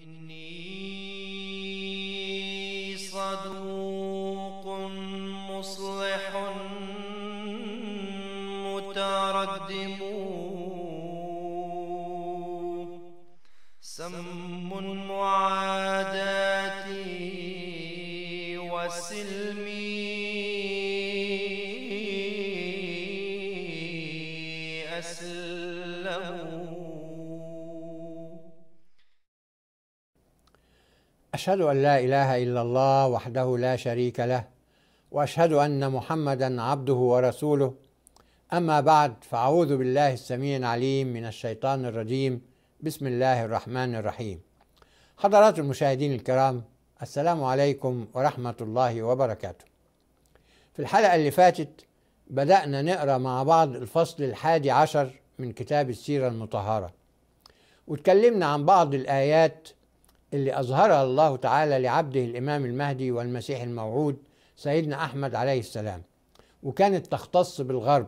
إني صدوق أشهد أن لا إله إلا الله وحده لا شريك له وأشهد أن محمدا عبده ورسوله أما بعد فأعوذ بالله السميع العليم من الشيطان الرجيم بسم الله الرحمن الرحيم حضرات المشاهدين الكرام السلام عليكم ورحمة الله وبركاته في الحلقة اللي فاتت بدأنا نقرأ مع بعض الفصل الحادي عشر من كتاب السيرة المطهرة واتكلمنا عن بعض الآيات اللي أظهرها الله تعالى لعبده الإمام المهدي والمسيح الموعود سيدنا أحمد عليه السلام وكانت تختص بالغرب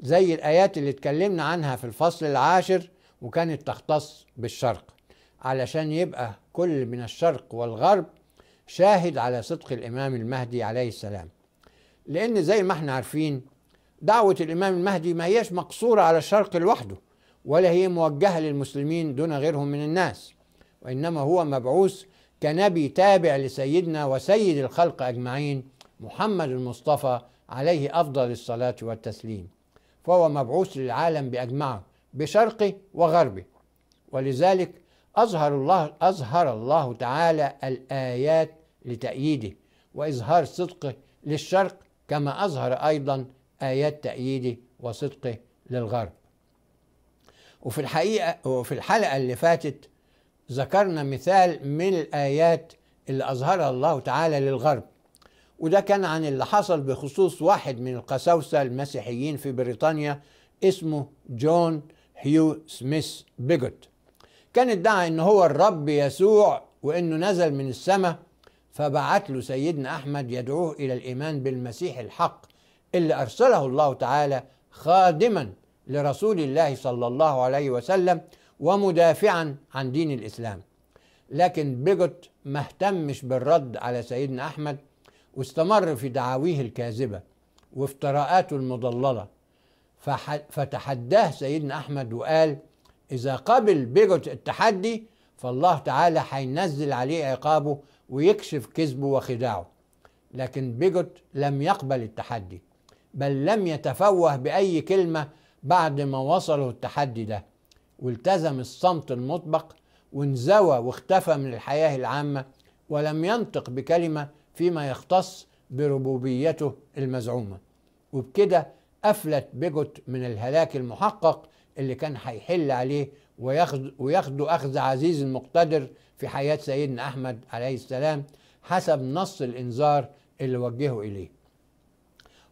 زي الآيات اللي اتكلمنا عنها في الفصل العاشر وكانت تختص بالشرق علشان يبقى كل من الشرق والغرب شاهد على صدق الإمام المهدي عليه السلام لأن زي ما احنا عارفين دعوة الإمام المهدي ما هيش مقصورة على الشرق لوحده ولا هي موجهة للمسلمين دون غيرهم من الناس وإنما هو مبعوث كنبي تابع لسيدنا وسيد الخلق أجمعين محمد المصطفى عليه أفضل الصلاة والتسليم فهو مبعوث للعالم بأجمعه بشرقه وغربه ولذلك أظهر الله أظهر الله تعالى الآيات لتأييده وإظهار صدقه للشرق كما أظهر أيضا آيات تأييده وصدقه للغرب وفي الحقيقة وفي الحلقة اللي فاتت ذكرنا مثال من الآيات اللي أظهرها الله تعالى للغرب وده كان عن اللي حصل بخصوص واحد من القساوسة المسيحيين في بريطانيا اسمه جون هيو سميث بيجوت كان ادعى ان هو الرب يسوع وانه نزل من السماء فبعت له سيدنا احمد يدعوه الى الايمان بالمسيح الحق اللي ارسله الله تعالى خادما لرسول الله صلى الله عليه وسلم ومدافعا عن دين الإسلام لكن بيجوت ما اهتمش بالرد على سيدنا أحمد واستمر في دعاويه الكاذبة وافتراءاته المضللة فتحداه سيدنا أحمد وقال إذا قبل بيجوت التحدي فالله تعالى هينزل عليه عقابه ويكشف كذبه وخداعه لكن بيجوت لم يقبل التحدي بل لم يتفوه بأي كلمة بعد ما وصله التحدي ده والتزم الصمت المطبق وانزوى واختفى من الحياه العامه ولم ينطق بكلمه فيما يختص بربوبيته المزعومه وبكده افلت بيجوت من الهلاك المحقق اللي كان هيحل عليه وياخده اخذ عزيز المقتدر في حياه سيدنا احمد عليه السلام حسب نص الانذار اللي وجهه اليه.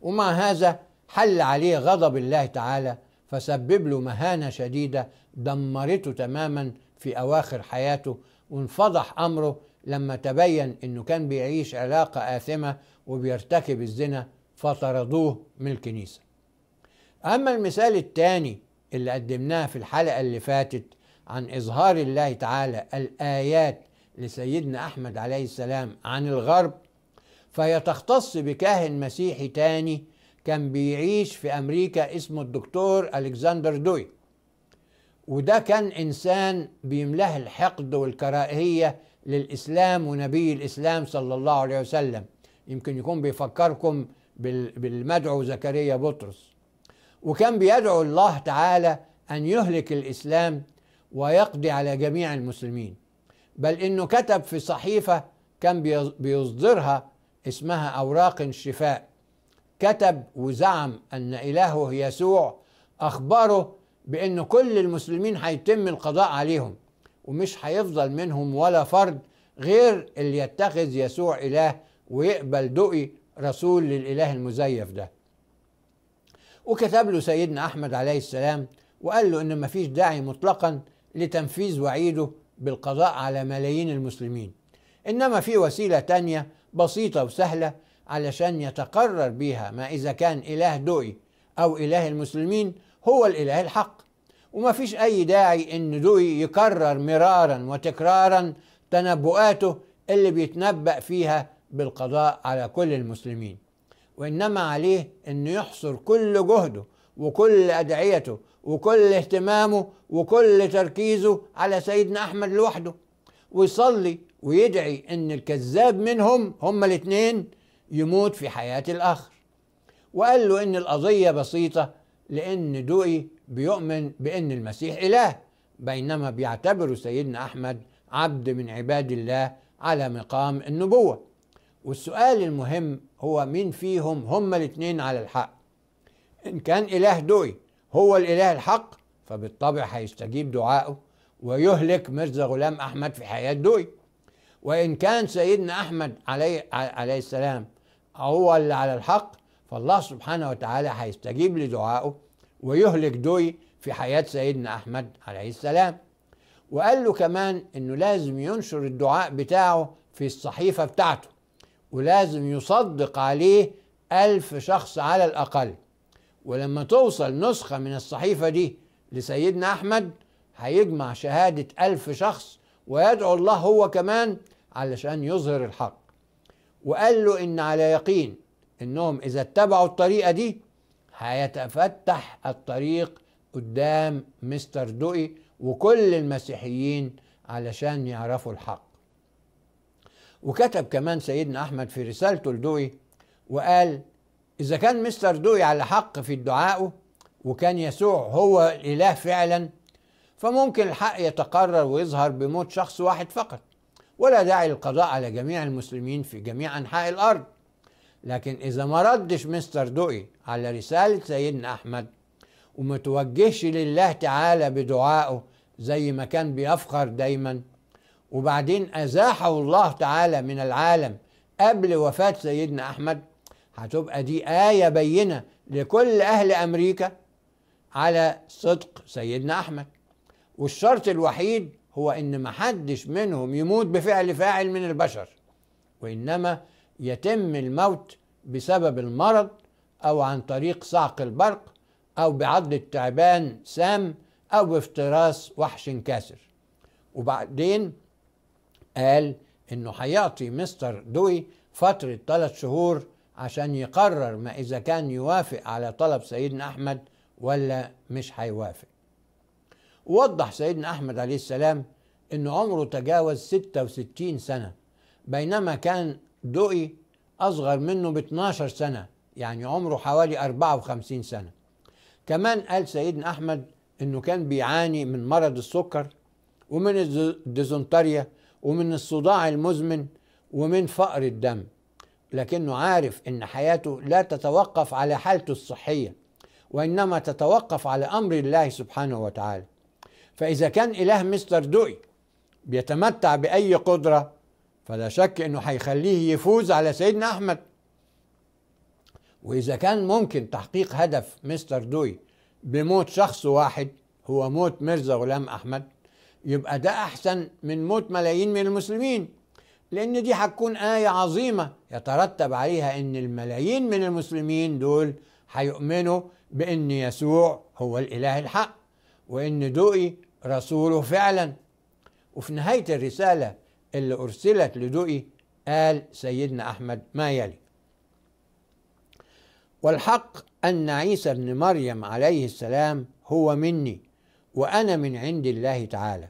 ومع هذا حل عليه غضب الله تعالى فسبب له مهانه شديده دمرته تماما في اواخر حياته وانفضح امره لما تبين انه كان بيعيش علاقه اثمه وبيرتكب الزنا فطردوه من الكنيسه. اما المثال الثاني اللي قدمناه في الحلقه اللي فاتت عن اظهار الله تعالى الايات لسيدنا احمد عليه السلام عن الغرب فهي تختص بكاهن مسيحي تاني كان بيعيش في امريكا اسمه الدكتور الكسندر دويك وده كان انسان بيملاه الحقد والكراهيه للاسلام ونبي الاسلام صلى الله عليه وسلم يمكن يكون بيفكركم بالمدعو زكريا بطرس وكان بيدعو الله تعالى ان يهلك الاسلام ويقضي على جميع المسلمين بل انه كتب في صحيفه كان بيصدرها اسمها اوراق الشفاء كتب وزعم ان الهه يسوع اخبره بأن كل المسلمين هيتم القضاء عليهم ومش هيفضل منهم ولا فرد غير اللي يتخذ يسوع إله ويقبل دقي رسول للإله المزيف ده وكتب له سيدنا أحمد عليه السلام وقال له إن مفيش داعي مطلقا لتنفيذ وعيده بالقضاء على ملايين المسلمين إنما في وسيلة تانية بسيطة وسهلة علشان يتقرر بيها ما إذا كان إله دقي أو إله المسلمين هو الإله الحق وما فيش أي داعي إن دوي يكرر مرارا وتكرارا تنبؤاته اللي بيتنبأ فيها بالقضاء على كل المسلمين وإنما عليه أن يحصر كل جهده وكل أدعيته وكل اهتمامه وكل تركيزه على سيدنا أحمد لوحده ويصلي ويدعي أن الكذاب منهم هما الاتنين يموت في حياة الآخر وقال له أن القضية بسيطة لأن دوقي بيؤمن بأن المسيح إله بينما بيعتبر سيدنا أحمد عبد من عباد الله على مقام النبوة والسؤال المهم هو مين فيهم هما الاثنين على الحق إن كان إله دوقي هو الإله الحق فبالطبع هيستجيب دعائه ويهلك مرزا غلام أحمد في حياة دوقي وإن كان سيدنا أحمد عليه, عليه السلام هو اللي على الحق فالله سبحانه وتعالى هيستجيب لدعائه ويهلك دوي في حياة سيدنا أحمد عليه السلام وقال له كمان أنه لازم ينشر الدعاء بتاعه في الصحيفة بتاعته ولازم يصدق عليه ألف شخص على الأقل ولما توصل نسخة من الصحيفة دي لسيدنا أحمد هيجمع شهادة ألف شخص ويدعو الله هو كمان علشان يظهر الحق وقال له إن على يقين انهم اذا اتبعوا الطريقه دي هيتفتح الطريق قدام مستر دوقي وكل المسيحيين علشان يعرفوا الحق وكتب كمان سيدنا احمد في رسالته لدوقي وقال اذا كان مستر دوقي على حق في الدعاء وكان يسوع هو الاله فعلا فممكن الحق يتقرر ويظهر بموت شخص واحد فقط ولا داعي للقضاء على جميع المسلمين في جميع انحاء الارض لكن إذا ما ردش مستر دقي على رسالة سيدنا أحمد وما توجهش لله تعالى بدعائه زي ما كان بيفخر دايما وبعدين أزاحه الله تعالى من العالم قبل وفاة سيدنا أحمد هتبقى دي آية بينة لكل أهل أمريكا على صدق سيدنا أحمد والشرط الوحيد هو إن محدش منهم يموت بفعل فاعل من البشر وإنما يتم الموت بسبب المرض أو عن طريق صعق البرق أو بعض التعبان سام أو بافتراس وحش كاسر وبعدين قال إنه هيعطي مستر دوي فترة ثلاث شهور عشان يقرر ما إذا كان يوافق على طلب سيدنا أحمد ولا مش هيوافق ووضح سيدنا أحمد عليه السلام إن عمره تجاوز 66 سنة بينما كان دقي أصغر منه ب 12 سنة يعني عمره حوالي 54 سنة كمان قال سيدنا أحمد أنه كان بيعاني من مرض السكر ومن الديزنتريا ومن الصداع المزمن ومن فقر الدم لكنه عارف أن حياته لا تتوقف على حالته الصحية وإنما تتوقف على أمر الله سبحانه وتعالى فإذا كان إله مستر دوي بيتمتع بأي قدرة فلا شك انه هيخليه يفوز على سيدنا احمد واذا كان ممكن تحقيق هدف مستر دوي بموت شخص واحد هو موت مرزا غلام احمد يبقى ده احسن من موت ملايين من المسلمين لان دي هتكون ايه عظيمه يترتب عليها ان الملايين من المسلمين دول هيؤمنوا بان يسوع هو الاله الحق وان دوقي رسوله فعلا وفي نهايه الرساله اللي أرسلت لدوئي قال سيدنا أحمد ما يلي والحق أن عيسى ابن مريم عليه السلام هو مني وأنا من عند الله تعالى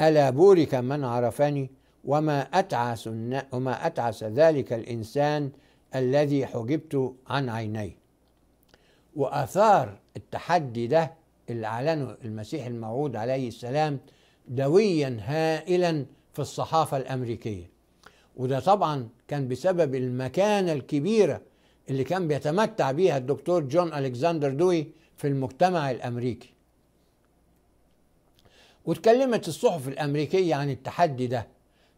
ألا بورك من عرفني وما أتعس, وما أتعس ذلك الإنسان الذي حجبت عن عينيه وأثار التحدي ده اللي أعلنه المسيح الموعود عليه السلام دويا هائلا في الصحافة الأمريكية وده طبعا كان بسبب المكانة الكبيرة اللي كان بيتمتع بيها الدكتور جون ألكسندر دوي في المجتمع الأمريكي واتكلمت الصحف الأمريكية عن التحدي ده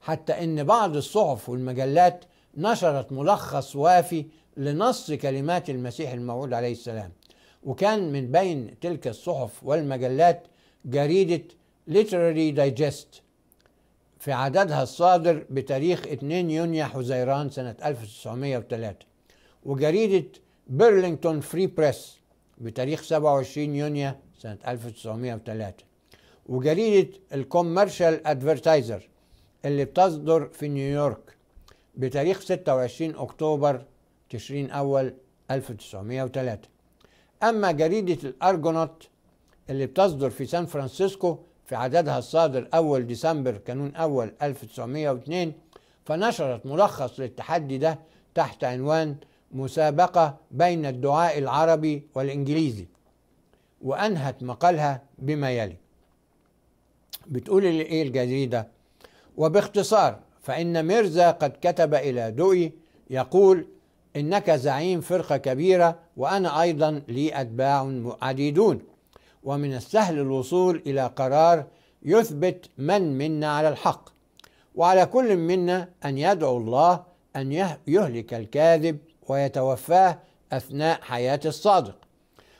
حتى إن بعض الصحف والمجلات نشرت ملخص وافي لنص كلمات المسيح الموعود عليه السلام وكان من بين تلك الصحف والمجلات جريدة Literary Digest في عددها الصادر بتاريخ 2 يونيو حزيران سنة 1903 وجريدة بيرلينغتون فري بريس بتاريخ 27 يونيو سنة 1903 وجريدة الكوميرشال ادفرتايزر اللي بتصدر في نيويورك بتاريخ 26 أكتوبر تشرين أول 1903 أما جريدة الأرجونوت اللي بتصدر في سان فرانسيسكو في عددها الصادر أول ديسمبر كانون أول 1902 فنشرت ملخص للتحدي ده تحت عنوان مسابقة بين الدعاء العربي والإنجليزي وأنهت مقالها بما يلي بتقول إيه الجديدة وباختصار فإن ميرزا قد كتب إلى دوي يقول إنك زعيم فرقة كبيرة وأنا أيضا لي أتباع عديدون ومن السهل الوصول إلى قرار يثبت من منا على الحق وعلى كل منا أن يدعو الله أن يهلك الكاذب ويتوفاه أثناء حياة الصادق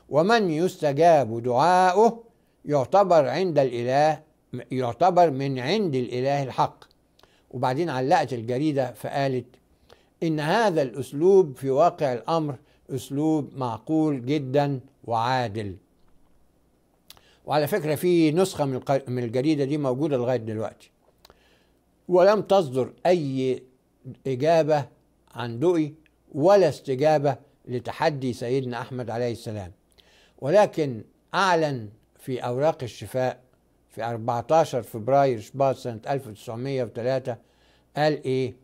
ومن يستجاب دعاؤه يعتبر عند الإله يعتبر من عند الإله الحق وبعدين علقت الجريدة فقالت إن هذا الأسلوب في واقع الأمر أسلوب معقول جدا وعادل وعلى فكره في نسخه من من الجريده دي موجوده لغايه دلوقتي ولم تصدر اي اجابه عن دقي ولا استجابه لتحدي سيدنا احمد عليه السلام ولكن اعلن في اوراق الشفاء في 14 فبراير شباط سنه 1903 قال ايه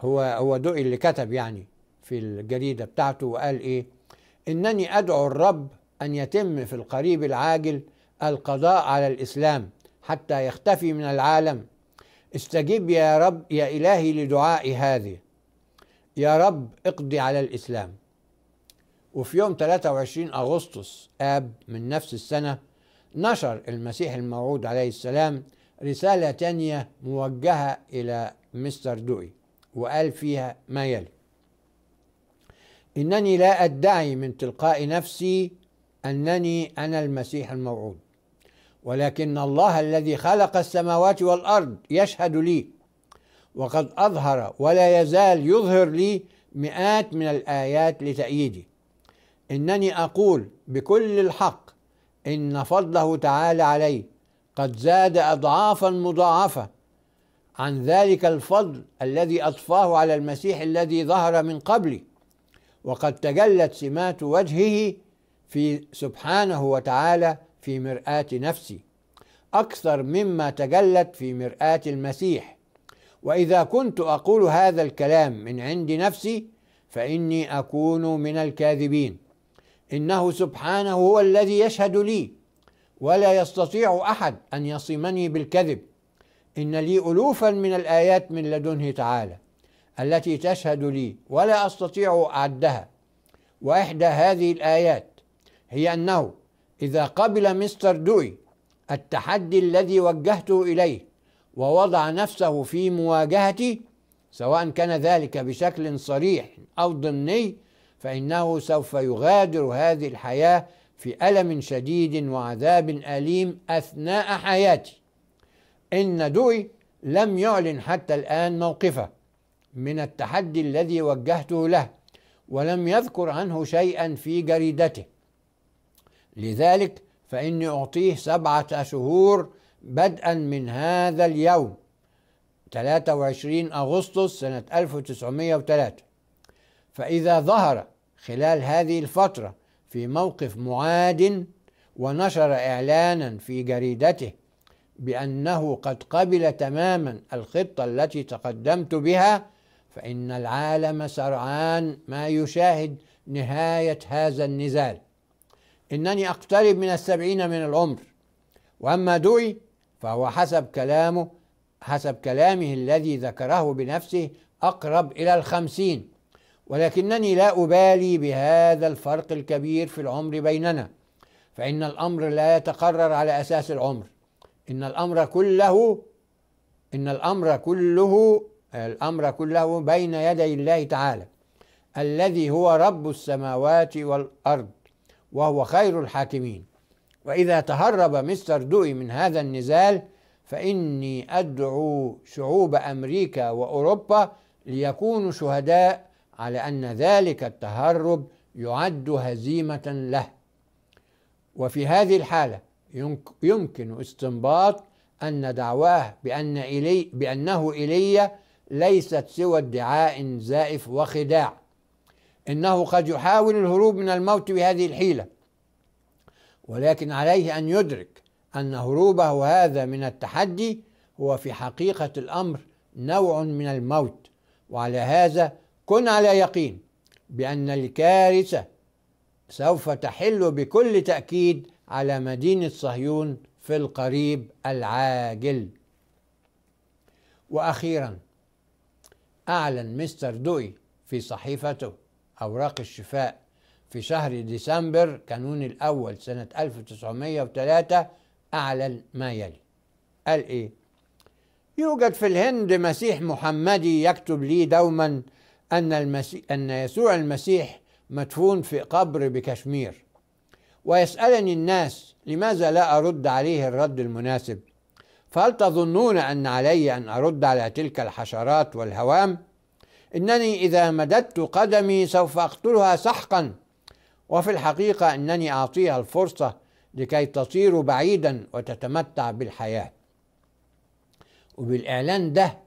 هو هو دقي اللي كتب يعني في الجريده بتاعته وقال ايه انني ادعو الرب ان يتم في القريب العاجل القضاء على الاسلام حتى يختفي من العالم استجب يا رب يا الهي لدعائي هذه يا رب اقضي على الاسلام وفي يوم 23 اغسطس اب من نفس السنه نشر المسيح الموعود عليه السلام رساله تانية موجهه الى مستر دوي وقال فيها ما يلي انني لا ادعي من تلقاء نفسي انني انا المسيح الموعود ولكن الله الذي خلق السماوات والارض يشهد لي وقد اظهر ولا يزال يظهر لي مئات من الايات لتاييدي انني اقول بكل الحق ان فضله تعالى علي قد زاد اضعافا مضاعفه عن ذلك الفضل الذي اضفاه على المسيح الذي ظهر من قبلي وقد تجلت سمات وجهه في سبحانه وتعالى في مرآة نفسي أكثر مما تجلت في مرآة المسيح وإذا كنت أقول هذا الكلام من عند نفسي فإني أكون من الكاذبين إنه سبحانه هو الذي يشهد لي ولا يستطيع أحد أن يصمني بالكذب إن لي ألوفا من الآيات من لدنه تعالى التي تشهد لي ولا أستطيع أعدها وإحدى هذه الآيات هي أنه إذا قبل مستر دوي التحدي الذي وجهته إليه ووضع نفسه في مواجهتي سواء كان ذلك بشكل صريح أو ضمني فإنه سوف يغادر هذه الحياة في ألم شديد وعذاب أليم أثناء حياتي إن دوي لم يعلن حتى الآن موقفه من التحدي الذي وجهته له ولم يذكر عنه شيئا في جريدته لذلك فإني أعطيه سبعة شهور بدءا من هذا اليوم 23 أغسطس سنة 1903 فإذا ظهر خلال هذه الفترة في موقف معاد ونشر إعلانا في جريدته بأنه قد قبل تماما الخطة التي تقدمت بها فإن العالم سرعان ما يشاهد نهاية هذا النزال إنني أقترب من السبعين من العمر وأما دعي فهو حسب كلامه حسب كلامه الذي ذكره بنفسه أقرب إلى الخمسين ولكنني لا أبالي بهذا الفرق الكبير في العمر بيننا فإن الأمر لا يتقرر على أساس العمر إن الأمر كله إن الأمر كله الأمر كله بين يدي الله تعالى الذي هو رب السماوات والأرض وهو خير الحاكمين وإذا تهرب مستر دوي من هذا النزال فإني أدعو شعوب أمريكا وأوروبا ليكونوا شهداء على أن ذلك التهرب يعد هزيمة له وفي هذه الحالة يمكن استنباط أن دعواه بأن إلي بأنه إلي ليست سوى ادعاء زائف وخداع إنه قد يحاول الهروب من الموت بهذه الحيلة ولكن عليه أن يدرك أن هروبه هذا من التحدي هو في حقيقة الأمر نوع من الموت وعلى هذا كن على يقين بأن الكارثة سوف تحل بكل تأكيد على مدينة صهيون في القريب العاجل وأخيرا أعلن مستر دوي في صحيفته أوراق الشفاء في شهر ديسمبر كانون الأول سنة 1903 أعلن ما يلي قال إيه يوجد في الهند مسيح محمدي يكتب لي دوما أن, المسيح أن يسوع المسيح مدفون في قبر بكشمير ويسألني الناس لماذا لا أرد عليه الرد المناسب فهل تظنون أن علي أن أرد على تلك الحشرات والهوام؟ إنني إذا مددت قدمي سوف أقتلها سحقا وفي الحقيقة أنني أعطيها الفرصة لكي تصير بعيدا وتتمتع بالحياة وبالإعلان ده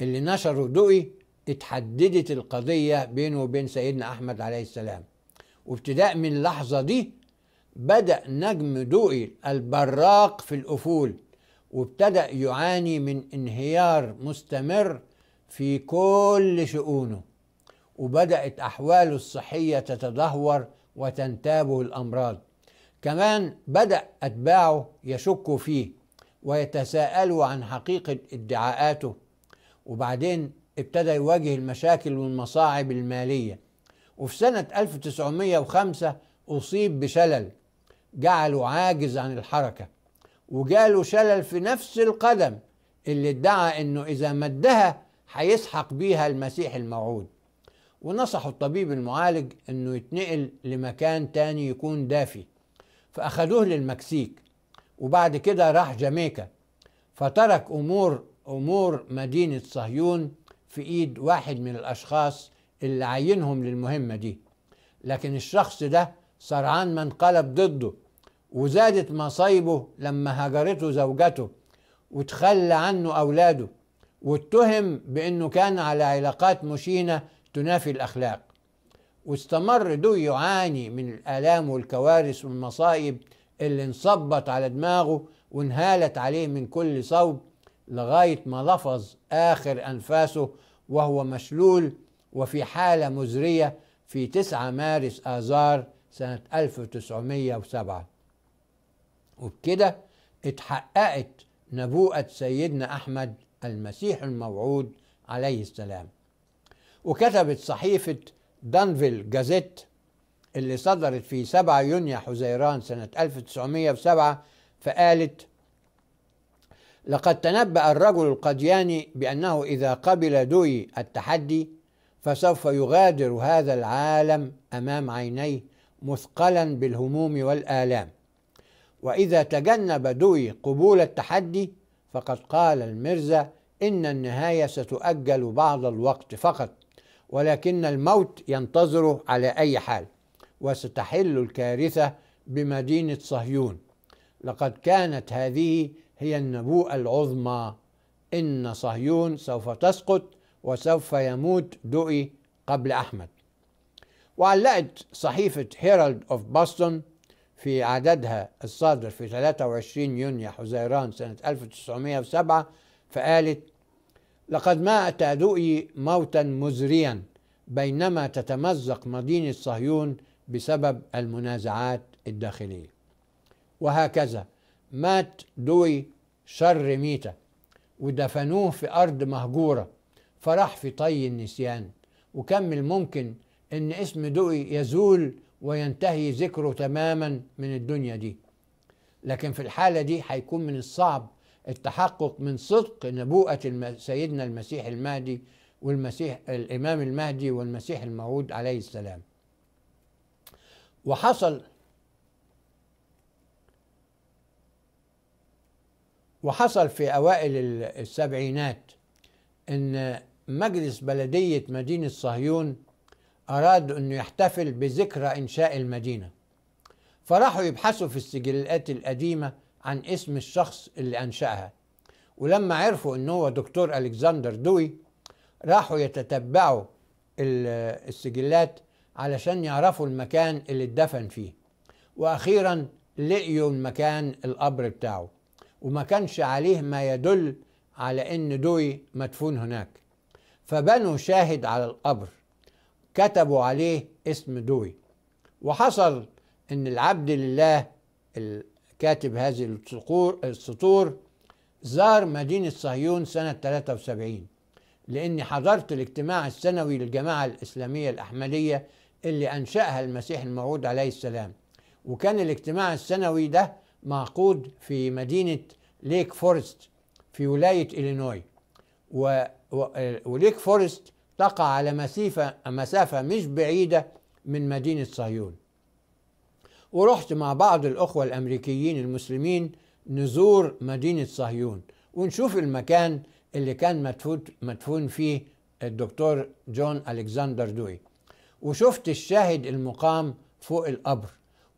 اللي نشره دقي اتحددت القضية بينه وبين سيدنا أحمد عليه السلام وابتداء من اللحظة دي بدأ نجم دقي البراق في الأفول وابتدأ يعاني من انهيار مستمر في كل شؤونه وبدأت أحواله الصحية تتدهور وتنتابه الأمراض كمان بدأ أتباعه يشكوا فيه ويتساءلوا عن حقيقة ادعاءاته وبعدين ابتدى يواجه المشاكل والمصاعب المالية وفي سنة 1905 أصيب بشلل جعله عاجز عن الحركة وجاله شلل في نفس القدم اللي ادعى انه اذا مدها هيسحق بيها المسيح الموعود ونصحوا الطبيب المعالج انه يتنقل لمكان تاني يكون دافي فاخدوه للمكسيك وبعد كده راح جامايكا فترك امور امور مدينه صهيون في ايد واحد من الاشخاص اللي عينهم للمهمه دي لكن الشخص ده سرعان ما انقلب ضده وزادت مصايبه لما هجرته زوجته وتخلى عنه اولاده واتهم بأنه كان على علاقات مشينة تنافي الأخلاق واستمر دو يعاني من الآلام والكوارث والمصائب اللي انصبت على دماغه وانهالت عليه من كل صوب لغاية ما لفظ آخر أنفاسه وهو مشلول وفي حالة مزرية في 9 مارس آذار سنة 1907 وبكده اتحققت نبوءة سيدنا أحمد المسيح الموعود عليه السلام وكتبت صحيفة دانفيل جازيت اللي صدرت في 7 يونيو حزيران سنة 1907 فقالت لقد تنبأ الرجل القدياني بأنه إذا قبل دوي التحدي فسوف يغادر هذا العالم أمام عينيه مثقلا بالهموم والآلام وإذا تجنب دوي قبول التحدي فقد قال المرزا إن النهاية ستؤجل بعض الوقت فقط ولكن الموت ينتظره على أي حال وستحل الكارثة بمدينة صهيون لقد كانت هذه هي النبوءة العظمى إن صهيون سوف تسقط وسوف يموت دؤي قبل أحمد وعلقت صحيفة هيرالد أوف بوسطن في عددها الصادر في 23 يونيو حزيران سنة 1907 فقالت لقد ما تأدؤي موتا مزريا بينما تتمزق مدينة صهيون بسبب المنازعات الداخلية وهكذا مات دوي شر ميتة ودفنوه في أرض مهجورة فراح في طي النسيان وكمل ممكن ان اسم دوقي يزول وينتهي ذكره تماما من الدنيا دي لكن في الحالة دي هيكون من الصعب التحقق من صدق نبوءة سيدنا المسيح المهدي والمسيح الإمام المهدي والمسيح الموعود عليه السلام وحصل وحصل في أوائل السبعينات أن مجلس بلدية مدينة صهيون أراد أنه يحتفل بذكرى إنشاء المدينة فراحوا يبحثوا في السجلات القديمة عن اسم الشخص اللي أنشأها ولما عرفوا أنه هو دكتور ألكسندر دوي راحوا يتتبعوا السجلات علشان يعرفوا المكان اللي اتدفن فيه وأخيرا لقيوا المكان القبر بتاعه وما كانش عليه ما يدل على أن دوي مدفون هناك فبنوا شاهد على القبر كتبوا عليه اسم دوي وحصل ان العبد لله الكاتب هذه السطور زار مدينة صهيون سنة 73 لأني حضرت الاجتماع السنوي للجماعة الإسلامية الأحمدية اللي أنشأها المسيح الموعود عليه السلام وكان الاجتماع السنوي ده معقود في مدينة ليك فورست في ولاية إلينوي و... و... وليك فورست تقع على مسافة مسافة مش بعيدة من مدينة صهيون ورحت مع بعض الأخوة الأمريكيين المسلمين نزور مدينة صهيون ونشوف المكان اللي كان مدفون, مدفون فيه الدكتور جون ألكسندر دوي وشفت الشاهد المقام فوق القبر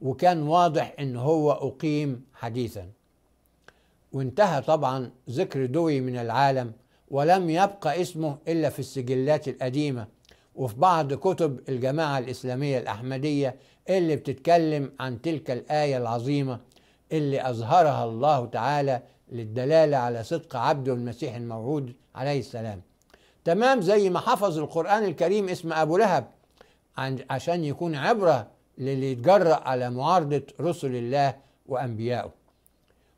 وكان واضح ان هو أقيم حديثا وانتهى طبعا ذكر دوي من العالم ولم يبقى اسمه إلا في السجلات القديمة وفي بعض كتب الجماعة الإسلامية الأحمدية اللي بتتكلم عن تلك الآية العظيمة اللي أظهرها الله تعالى للدلالة على صدق عبده المسيح الموعود عليه السلام تمام زي ما حفظ القرآن الكريم اسم أبو لهب عشان يكون عبرة للي يتجرأ على معارضة رسل الله وأنبيائه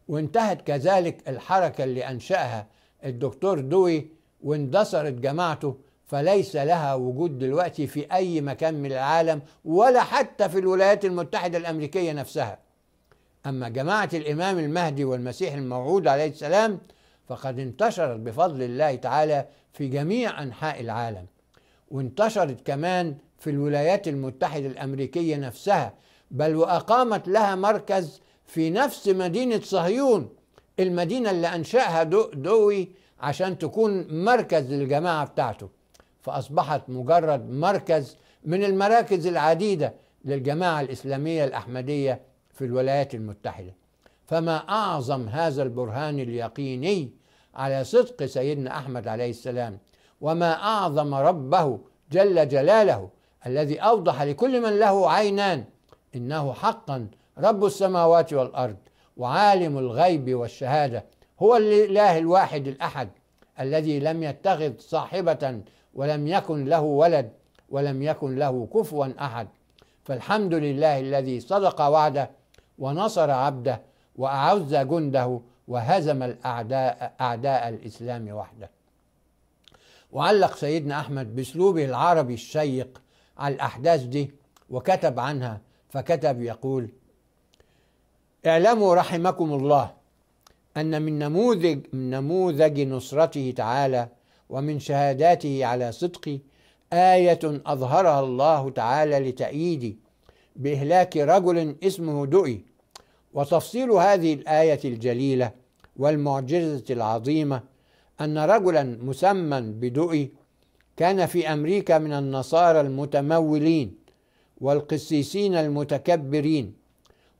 وانتهت كذلك الحركة اللي أنشأها الدكتور دوي واندثرت جماعته فليس لها وجود دلوقتي في اي مكان من العالم ولا حتى في الولايات المتحده الامريكيه نفسها اما جماعه الامام المهدي والمسيح الموعود عليه السلام فقد انتشرت بفضل الله تعالى في جميع انحاء العالم وانتشرت كمان في الولايات المتحده الامريكيه نفسها بل واقامت لها مركز في نفس مدينه صهيون المدينة اللي أنشأها دو دوي عشان تكون مركز للجماعة بتاعته فأصبحت مجرد مركز من المراكز العديدة للجماعة الإسلامية الأحمدية في الولايات المتحدة فما أعظم هذا البرهان اليقيني على صدق سيدنا أحمد عليه السلام وما أعظم ربه جل جلاله الذي أوضح لكل من له عينان إنه حقا رب السماوات والأرض وعالم الغيب والشهادة هو الإله الواحد الأحد الذي لم يتخذ صاحبة ولم يكن له ولد ولم يكن له كفوا أحد فالحمد لله الذي صدق وعده ونصر عبده وأعز جنده وهزم الأعداء أعداء الإسلام وحده وعلق سيدنا أحمد بأسلوبه العربي الشيق على الأحداث دي وكتب عنها فكتب يقول اعلموا رحمكم الله أن من نموذج من نموذج نصرته تعالى ومن شهاداته على صدقه آية أظهرها الله تعالى لتأييد بإهلاك رجل اسمه دؤي وتفصيل هذه الآية الجليلة والمعجزة العظيمة أن رجلا مسمى بدؤي كان في أمريكا من النصارى المتمولين والقسيسين المتكبرين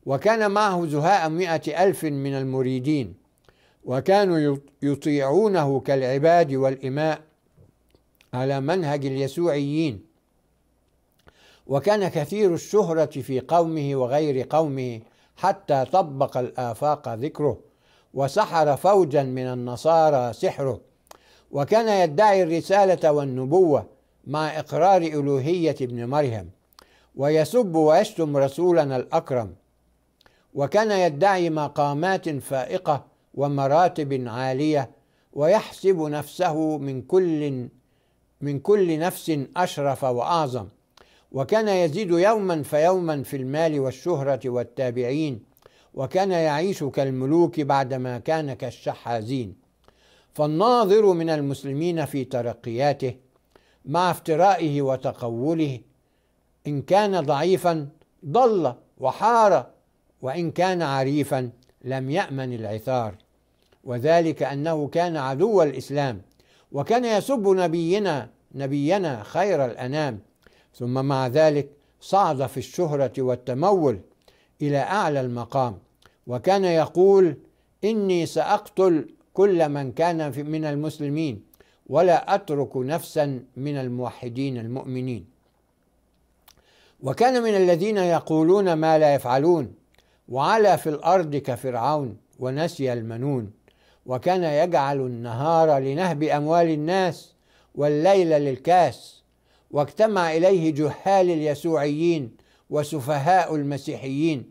وكان معه زهاء مئة ألف من المريدين وكانوا يطيعونه كالعباد والإماء على منهج اليسوعيين وكان كثير الشهرة في قومه وغير قومه حتى طبق الآفاق ذكره وسحر فوجا من النصارى سحره وكان يدعي الرسالة والنبوة مع إقرار ألوهية ابن مريم ويسب ويشتم رسولنا الأكرم وكان يدعي مقامات فائقه ومراتب عاليه ويحسب نفسه من كل من كل نفس اشرف واعظم وكان يزيد يوما فيوما في المال والشهره والتابعين وكان يعيش كالملوك بعدما كان كالشحاذين فالناظر من المسلمين في ترقياته مع افترائه وتقوله ان كان ضعيفا ضل وحار وإن كان عريفا لم يأمن العثار وذلك أنه كان عدو الإسلام وكان يسب نبينا نبينا خير الأنام ثم مع ذلك صعد في الشهرة والتمول إلى أعلى المقام وكان يقول إني سأقتل كل من كان من المسلمين ولا أترك نفسا من الموحدين المؤمنين وكان من الذين يقولون ما لا يفعلون وعلى في الارض كفرعون ونسي المنون وكان يجعل النهار لنهب اموال الناس والليل للكاس واجتمع اليه جهال اليسوعيين وسفهاء المسيحيين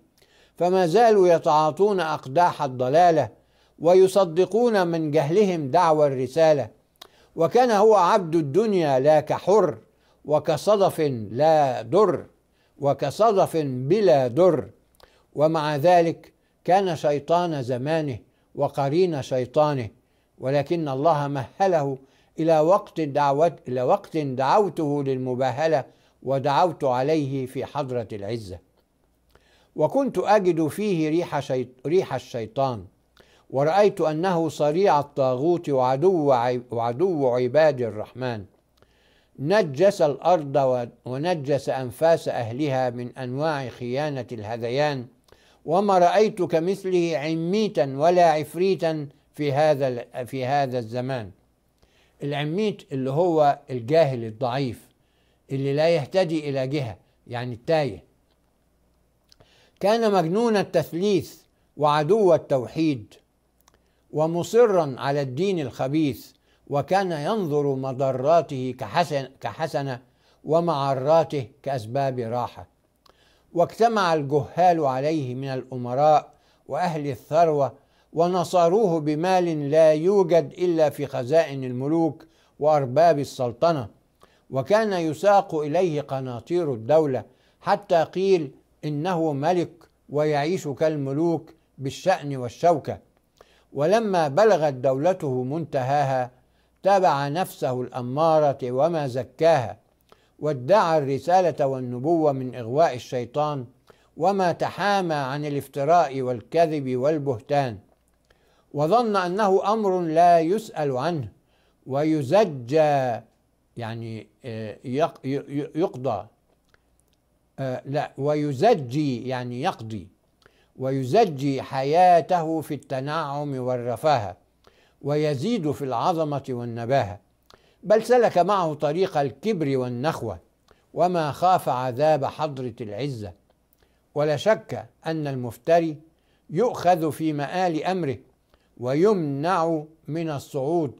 فما زالوا يتعاطون اقداح الضلاله ويصدقون من جهلهم دعوى الرساله وكان هو عبد الدنيا لا كحر وكصدف لا در وكصدف بلا در ومع ذلك كان شيطان زمانه وقرين شيطانه ولكن الله مهله إلى وقت دعوت إلى وقت دعوته للمباهلة ودعوت عليه في حضرة العزة وكنت أجد فيه ريح, شيط ريح الشيطان ورأيت أنه صريع الطاغوت وعدو, وعدو عباد الرحمن نجس الأرض ونجس أنفاس أهلها من أنواع خيانة الهذيان وما رأيت كمثله عميتا ولا عفريتا في هذا في هذا الزمان العميت اللي هو الجاهل الضعيف اللي لا يهتدي إلى جهة يعني التايه كان مجنون التثليث وعدو التوحيد ومصرا على الدين الخبيث وكان ينظر مضراته كحسن كحسنه ومعراته كاسباب راحه واجتمع الجهال عليه من الامراء واهل الثروه ونصروه بمال لا يوجد الا في خزائن الملوك وارباب السلطنه وكان يساق اليه قناطير الدوله حتى قيل انه ملك ويعيش كالملوك بالشان والشوكه ولما بلغت دولته منتهاها تبع نفسه الاماره وما زكاها وادعى الرسالة والنبوة من إغواء الشيطان وما تحامى عن الافتراء والكذب والبهتان وظن أنه أمر لا يسأل عنه ويزجى يعني آه، يقضى آه، لا ويزجي يعني يقضي ويزجي حياته في التنعم والرفاهة ويزيد في العظمة والنباهة بل سلك معه طريق الكبر والنخوة وما خاف عذاب حضرة العزة ولا شك أن المفتري يؤخذ في مآل أمره ويمنع من الصعود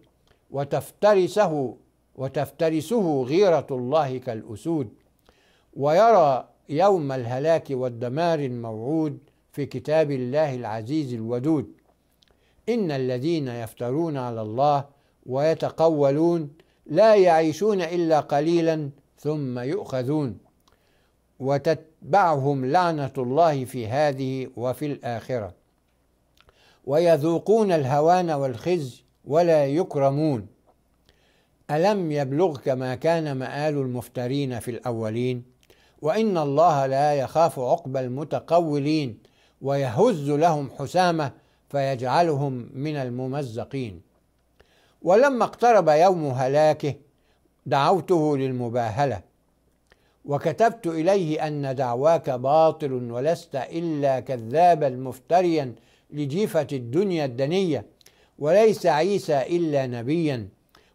وتفترسه وتفترسه غيرة الله كالأسود ويرى يوم الهلاك والدمار الموعود في كتاب الله العزيز الودود إن الذين يفترون على الله ويتقولون لا يعيشون إلا قليلا ثم يؤخذون وتتبعهم لعنة الله في هذه وفي الآخرة ويذوقون الهوان والخزي ولا يكرمون ألم يبلغك ما كان مآل المفترين في الأولين وإن الله لا يخاف عقب المتقولين ويهز لهم حسامة فيجعلهم من الممزقين ولما اقترب يوم هلاكه دعوته للمباهله وكتبت اليه ان دعواك باطل ولست الا كذابا مفتريا لجيفه الدنيا الدنيه وليس عيسى الا نبيا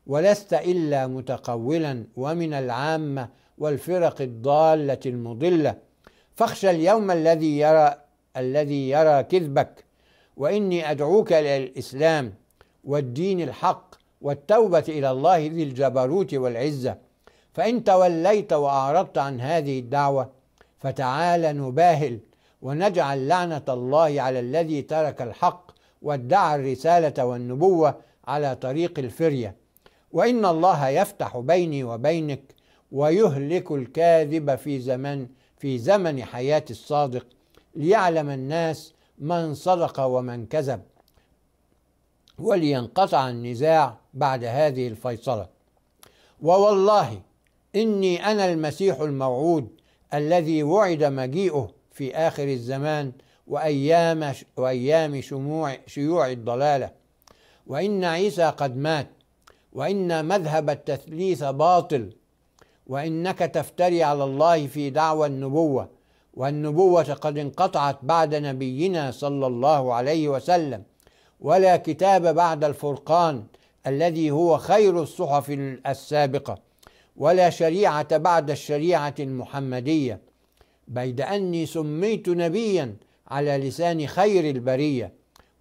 ولست الا متقولا ومن العامه والفرق الضاله المضله فاخشى اليوم الذي يرى الذي يرى كذبك واني ادعوك إلى الإسلام والدين الحق والتوبة إلى الله ذي الجبروت والعزة فإن توليت وأعرضت عن هذه الدعوة فتعال نباهل ونجعل لعنة الله على الذي ترك الحق وادعى الرسالة والنبوة على طريق الفرية وإن الله يفتح بيني وبينك ويهلك الكاذب في زمن في زمن حياة الصادق ليعلم الناس من صدق ومن كذب ولينقطع النزاع بعد هذه الفيصلة ووالله إني أنا المسيح الموعود الذي وعد مجيئه في آخر الزمان وأيام وأيام شموع شيوع الضلالة وإن عيسى قد مات وإن مذهب التثليث باطل وإنك تفتري على الله في دعوى النبوة والنبوة قد انقطعت بعد نبينا صلى الله عليه وسلم ولا كتاب بعد الفرقان الذي هو خير الصحف السابقه ولا شريعه بعد الشريعه المحمديه بيد اني سميت نبيا على لسان خير البريه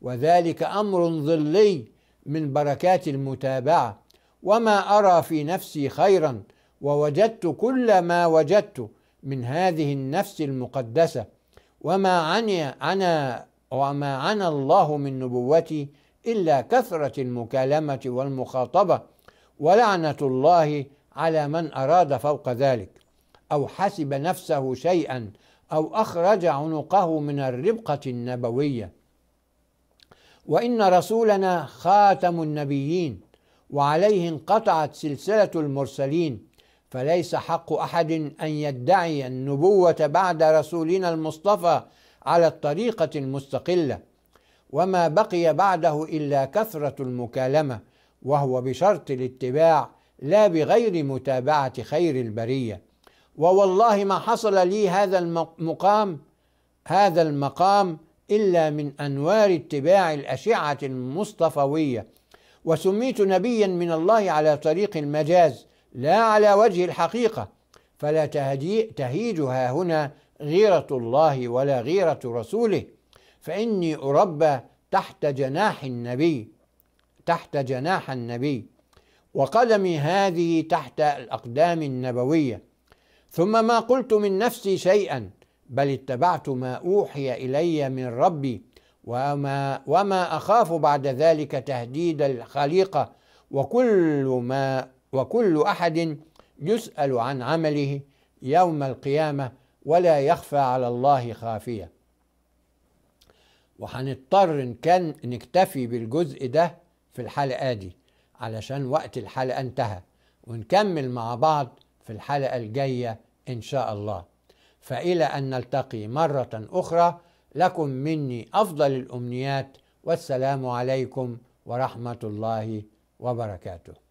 وذلك امر ظلي من بركات المتابعه وما ارى في نفسي خيرا ووجدت كل ما وجدت من هذه النفس المقدسه وما عني انا وما عنا الله من نبوتي إلا كثرة المكالمة والمخاطبة ولعنة الله على من أراد فوق ذلك أو حسب نفسه شيئا أو أخرج عنقه من الربقة النبوية وإن رسولنا خاتم النبيين وعليه انقطعت سلسلة المرسلين فليس حق أحد أن يدعي النبوة بعد رسولنا المصطفى على الطريقة المستقلة وما بقي بعده إلا كثرة المكالمة وهو بشرط الاتباع لا بغير متابعة خير البرية ووالله ما حصل لي هذا المقام هذا المقام إلا من أنوار اتباع الأشعة المصطفوية وسميت نبيا من الله على طريق المجاز لا على وجه الحقيقة فلا تهيج ها هنا غيرة الله ولا غيرة رسوله فإني أربى تحت جناح النبي تحت جناح النبي وقدمي هذه تحت الأقدام النبوية ثم ما قلت من نفسي شيئا بل اتبعت ما أوحي إلي من ربي وما, وما أخاف بعد ذلك تهديد الخليقة وكل ما وكل أحد يسأل عن عمله يوم القيامة ولا يخفى على الله خافية وهنضطر إن كان نكتفي بالجزء ده في الحلقة دي علشان وقت الحلقة انتهى ونكمل مع بعض في الحلقة الجاية إن شاء الله فإلى أن نلتقي مرة أخرى لكم مني أفضل الأمنيات والسلام عليكم ورحمة الله وبركاته